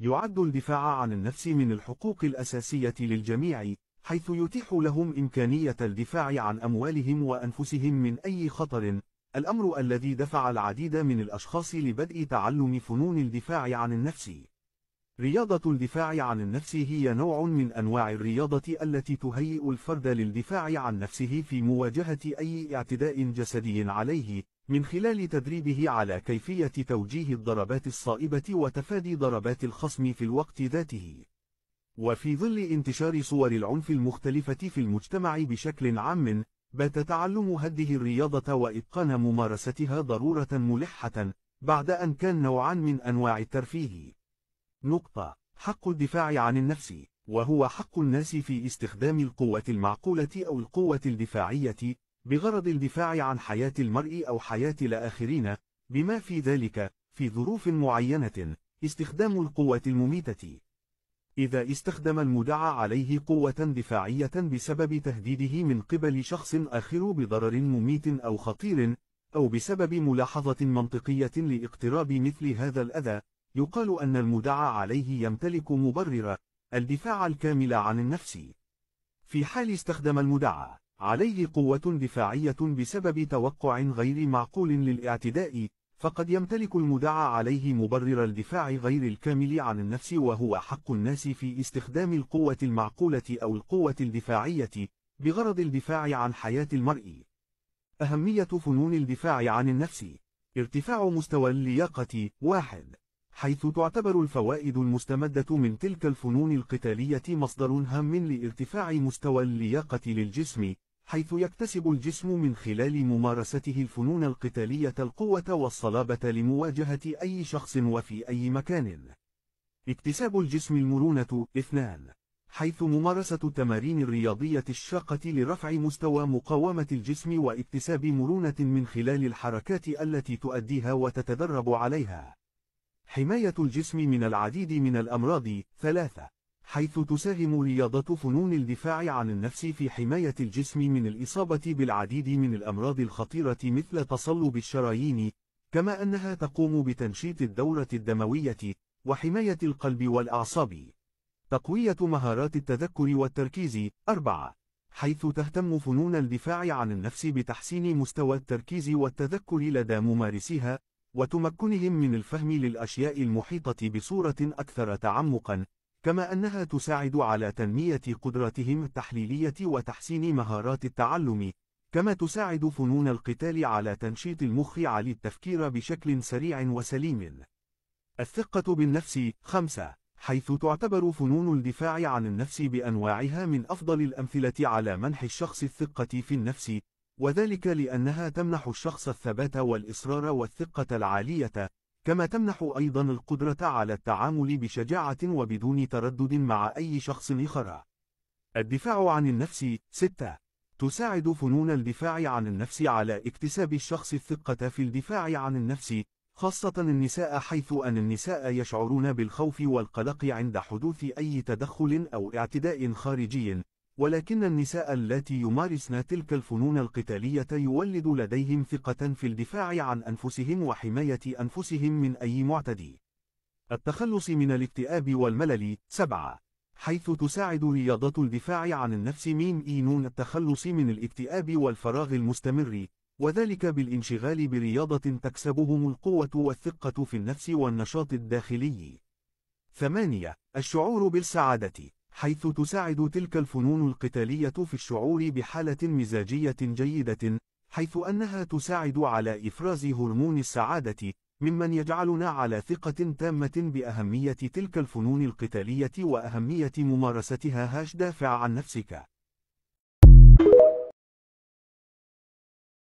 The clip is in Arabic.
يعد الدفاع عن النفس من الحقوق الأساسية للجميع حيث يتيح لهم إمكانية الدفاع عن أموالهم وأنفسهم من أي خطر الأمر الذي دفع العديد من الأشخاص لبدء تعلم فنون الدفاع عن النفس رياضة الدفاع عن النفس هي نوع من أنواع الرياضة التي تهيئ الفرد للدفاع عن نفسه في مواجهة أي اعتداء جسدي عليه، من خلال تدريبه على كيفية توجيه الضربات الصائبة وتفادي ضربات الخصم في الوقت ذاته. وفي ظل انتشار صور العنف المختلفة في المجتمع بشكل عام، بات تعلم هذه الرياضة وإتقان ممارستها ضرورة ملحة، بعد أن كان نوعا من أنواع الترفيه. نقطة حق الدفاع عن النفس وهو حق الناس في استخدام القوة المعقولة أو القوة الدفاعية بغرض الدفاع عن حياة المرء أو حياة الآخرين بما في ذلك في ظروف معينة استخدام القوة المميتة إذا استخدم المدعى عليه قوة دفاعية بسبب تهديده من قبل شخص آخر بضرر مميت أو خطير أو بسبب ملاحظة منطقية لاقتراب مثل هذا الأذى يقال أن المدعى عليه يمتلك مبرر الدفاع الكامل عن النفس في حال استخدم المدعى عليه قوة دفاعية بسبب توقع غير معقول للاعتداء فقد يمتلك المدعى عليه مبرر الدفاع غير الكامل عن النفس وهو حق الناس في استخدام القوة المعقولة أو القوة الدفاعية بغرض الدفاع عن حياة المرء أهمية فنون الدفاع عن النفس ارتفاع مستوى اللياقة واحد حيث تعتبر الفوائد المستمدة من تلك الفنون القتالية مصدر هام لارتفاع مستوى اللياقة للجسم، حيث يكتسب الجسم من خلال ممارسته الفنون القتالية القوة والصلابة لمواجهة أي شخص وفي أي مكان. اكتساب الجسم المرونة اثنان حيث ممارسة التمارين الرياضية الشاقة لرفع مستوى مقاومة الجسم واكتساب مرونة من خلال الحركات التي تؤديها وتتدرب عليها. حماية الجسم من العديد من الأمراض ثلاثة حيث تساهم رياضة فنون الدفاع عن النفس في حماية الجسم من الإصابة بالعديد من الأمراض الخطيرة مثل تصلب الشرايين كما أنها تقوم بتنشيط الدورة الدموية وحماية القلب والأعصاب تقوية مهارات التذكر والتركيز 4 حيث تهتم فنون الدفاع عن النفس بتحسين مستوى التركيز والتذكر لدى ممارسيها وتمكنهم من الفهم للأشياء المحيطة بصورة أكثر تعمقا، كما أنها تساعد على تنمية قدراتهم التحليلية وتحسين مهارات التعلم، كما تساعد فنون القتال على تنشيط المخ على التفكير بشكل سريع وسليم. الثقة بالنفس 5 حيث تعتبر فنون الدفاع عن النفس بأنواعها من أفضل الأمثلة على منح الشخص الثقة في النفس، وذلك لأنها تمنح الشخص الثبات والإصرار والثقة العالية، كما تمنح أيضا القدرة على التعامل بشجاعة وبدون تردد مع أي شخص آخر. الدفاع عن النفس 6 تساعد فنون الدفاع عن النفس على اكتساب الشخص الثقة في الدفاع عن النفس، خاصة النساء حيث أن النساء يشعرون بالخوف والقلق عند حدوث أي تدخل أو اعتداء خارجي، ولكن النساء التي يمارسن تلك الفنون القتالية يولد لديهم ثقة في الدفاع عن أنفسهم وحماية أنفسهم من أي معتدي. التخلص من الاكتئاب والملل 7 حيث تساعد رياضة الدفاع عن النفس ميم إينون التخلص من الاكتئاب والفراغ المستمر وذلك بالانشغال برياضة تكسبهم القوة والثقة في النفس والنشاط الداخلي. 8. الشعور بالسعادة حيث تساعد تلك الفنون القتالية في الشعور بحالة مزاجية جيدة، حيث أنها تساعد على إفراز هرمون السعادة، ممن يجعلنا على ثقة تامة بأهمية تلك الفنون القتالية وأهمية ممارستها هاش دافع عن نفسك.